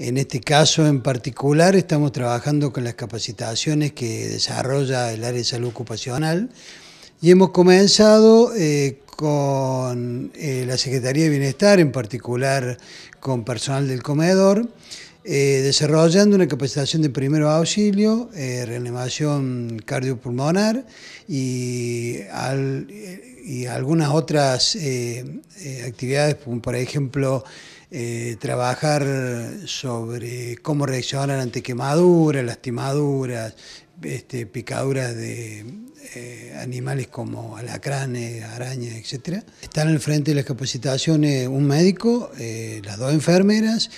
En este caso en particular estamos trabajando con las capacitaciones que desarrolla el área de salud ocupacional y hemos comenzado eh, con eh, la Secretaría de Bienestar, en particular con personal del comedor, eh, desarrollando una capacitación de primero auxilio, reanimación cardiopulmonar y, algunas otras actividades, como por ejemplo eh, trabajar sobre cómo reaccionar ante quemaduras, lastimaduras, este, picaduras de eh, animales como alacranes, arañas, etc. Están al frente de las capacitaciones un médico, eh, las dos enfermeras,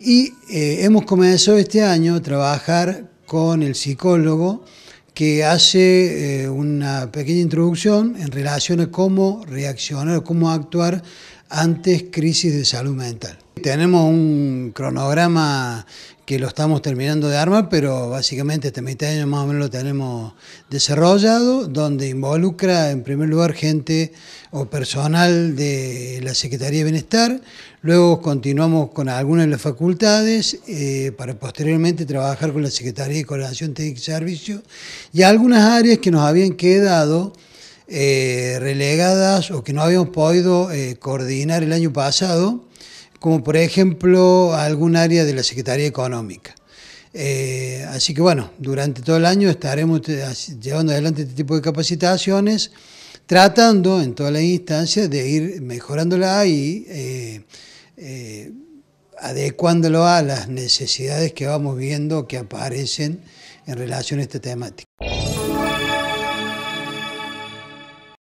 y hemos comenzado este año a trabajar con el psicólogo que hace una pequeña introducción en relación a cómo reaccionar, cómo actuar antes crisis de salud mental. Tenemos un cronograma que lo estamos terminando de armar, pero básicamente este mitad de año más o menos lo tenemos desarrollado, donde involucra en primer lugar gente o personal de la Secretaría de Bienestar, luego continuamos con algunas de las facultades eh, para posteriormente trabajar con la Secretaría de Coordinación Técnica y Servicio y algunas áreas que nos habían quedado eh, relegadas o que no habíamos podido eh, coordinar el año pasado, como por ejemplo algún área de la Secretaría Económica. Eh, así que bueno, durante todo el año estaremos llevando adelante este tipo de capacitaciones, tratando en todas las instancias de ir mejorándola y eh, adecuándola a las necesidades que vamos viendo que aparecen en relación a esta temática.